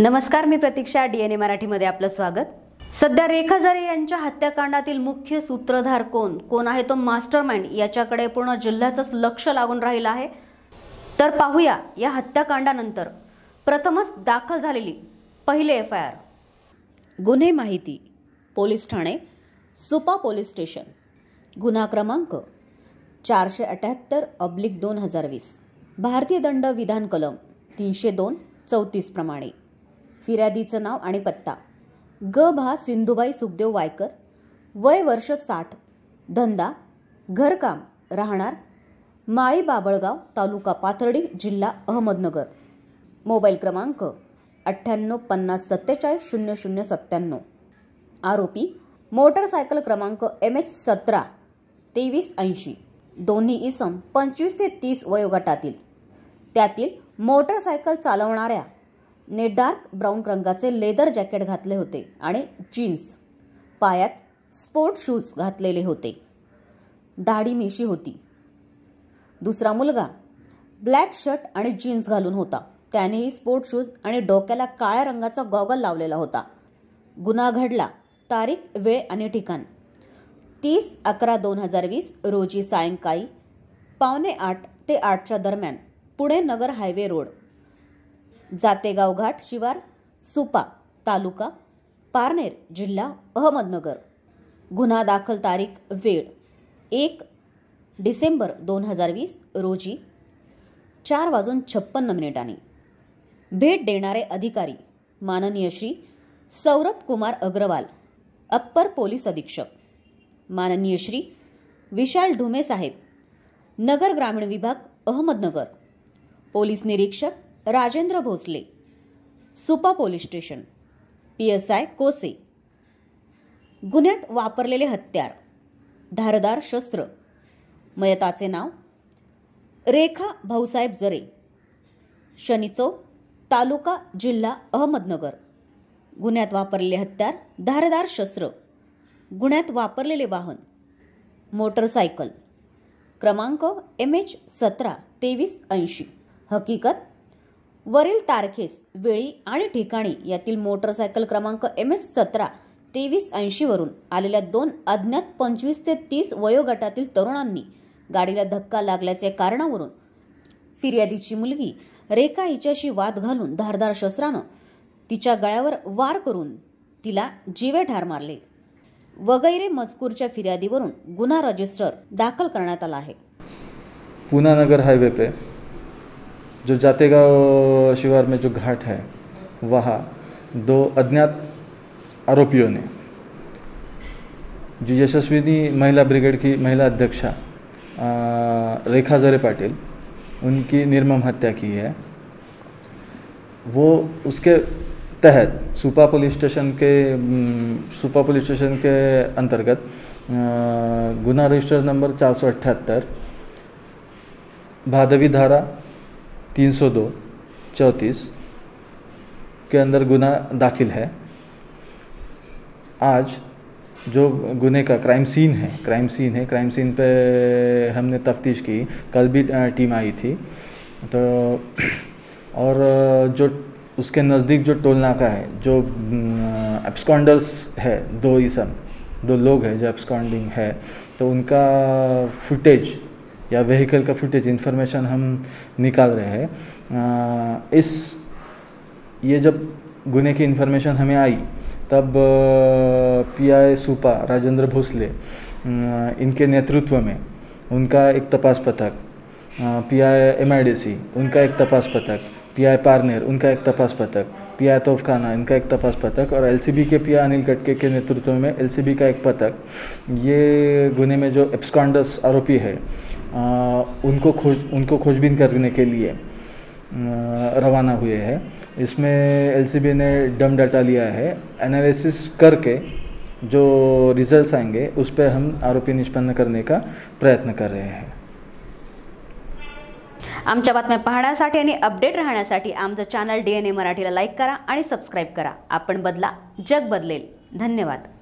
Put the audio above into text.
नमस्कार मी प्रतीक्षा D N A मराठीमध्ये आपलं स्वागत सध्या रेखा झरे यांच्या हत्याकांडातील मुख्य सूत्रधार कोण कोण आहे तो मास्टर माइंड याच्याकडे पूर्ण जिल्ह्याचंच लक्ष लागून राहिलं आहे तर पाहूया या हत्याकांडानंतर प्रथमच दाखल झालेली पहिले एफ आय आर गुन्हे माहिती पोलीस ठाणे सुपा पोलीस स्टेशन गुन्हा क्रमांक चारशे अठ्याहत्तर अब्लिक दोन हजार वीस भारतीय दंड विधान कलम तीनशे दोन चौतीस प्रमाणे फिर्यादीचं नाव आणि पत्ता ग भा सिंधुबाई सुखदेव वायकर वय वर्ष साठ धंदा घरकाम राहणार माळी बाबळगाव तालुका पाथर्डी जिल्हा अहमदनगर मोबाईल क्रमांक अठ्ठ्याण्णव पन्नास सत्तेचाळीस शून्य शून्य सत्त्याण्णव आरोपी मोटरसायकल क्रमांक एम एच सतरा तेवीस ऐंशी दोन्ही इसम पंचवीस ते तीस वयोगटातील त्यातील मोटरसायकल चालवणाऱ्या ने डार्क ब्राऊन रंगाचे लेदर जॅकेट घातले होते आणि जीन्स पायात स्पोर्ट शूज घातलेले होते दाढी मिशी होती दुसरा मुलगा ब्लॅक शर्ट आणि जीन्स घालून होता त्यानेही स्पोर्ट शूज आणि डोक्याला काळ्या रंगाचा गॉगल लावलेला होता गुन्हा घडला तारीख वेळ आणि ठिकाण तीस अकरा दोन हजार वीस रोजी सायंकाळी पावणे आठ ते आठच्या दरम्यान पुणे नगर हायवे रोड जातेगाव घाट शिवार सुपा तालुका पारनेर जिल्हा अहमदनगर गुन्हा दाखल तारीख वेळ एक डिसेंबर दोन हजार वीस रोजी चार वाजून छप्पन्न मिनिटांनी भेट देणारे अधिकारी माननीय श्री सौरभ कुमार अग्रवाल अप्पर पोलीस अधीक्षक माननीय श्री विशाल ढुमे साहेब नगर ग्रामीण विभाग अहमदनगर पोलीस निरीक्षक Rajendra Bhosale Supa police station P S I कोसे गुन्ह्यात वापरलेले हत्यार धारदार शस्त्र मयताचे नाव रेखा भाऊसाहेब जरे शनीचो तालुका जिल्हा अहमदनगर गुन्ह्यात वापरलेले हत्यार धारदार शस्त्र गुन्ह्यात वापरलेले वाहन मोटरसायकल क्रमांक एम एच सतरा तेवीस ऐंशी हकीकत वरील तारखेस वेळी आणि ठिकाणी यातील मोटरसायकल क्रमांक एम एस सतरा तेवीस ऐंशीवरून आलेल्या दोन अज्ञात पंचवीस ते तीस वयोगटातील तरुणांनी गाडीला धक्का लागल्याचे कारणावरून फिर्यादीची मुलगी रेखा हिच्याशी वाद घालून धारदार शस्त्रानं तिच्या गळ्यावर वार करून तिला जीवे ठार मारले वगैरे मजकूरच्या फिर्यादीवरून गुन्हा रजिस्टर दाखल करण्यात आला आहे पुना नगर हायवे पे जो जातेगांव शिवार में जो घाट है वहाँ दो अज्ञात आरोपियों ने जो यशस्विनी महिला ब्रिगेड की महिला अध्यक्षा रेखा जरे पाटिल उनकी निर्मम हत्या की है वो उसके तहत सुपा पुलिस स्टेशन के सुपा पुलिस स्टेशन के अंतर्गत गुना रजिस्टर नंबर चार सौ अठहत्तर भादवी धारा तीन सौ दो चौंतीस के अंदर गुना दाखिल है आज जो गुने का क्राइम सीन है क्राइम सीन है क्राइम सीन पे हमने तफ्तीश की कल भी टीम आई थी तो और जो उसके नज़दीक जो टोल नाका है जो एब्सकॉन्डर्स है दो इसम दो लोग हैं जो एब्सकॉन्डिंग है तो उनका फुटेज या व्हीकल का फुटेज इन्फॉर्मेशन हम निकाल रहे हैं इस ये जब गुने की इन्फॉर्मेशन हमें आई तब पी आई सुपा राजेंद्र भोसले इनके नेतृत्व में उनका एक तपास पथक P I M I D C उनका एक तपास पथक पी आई पारनेर उनका एक तपास पथक पी आई तोफखाना इनका एक तपास पथक और एल सी बी के पी आई अनिल कटके के नेतृत्व में एल सी बी का एक पथक ये गुने में जो एप्सकॉन्डस आरोपी है उनको खोज उनको खोजबीन करने के लिए रवाना हुए हैं इसमें एलसीबी ने डम डाटा लिया है एनालिसिस करके जो रिजल्ट्स आएंगे उस पर हम आरोपी निष्पन्न करने का प्रयत्न कर रहे हैं आमच्या बातम्या पाहण्यासाठी आणि अपडेट राहण्यासाठी आमचं चॅनल डी एन ए मराठीला लाईक करा आणि सबस्क्राईब करा आपण बदला जग बदलेल धन्यवाद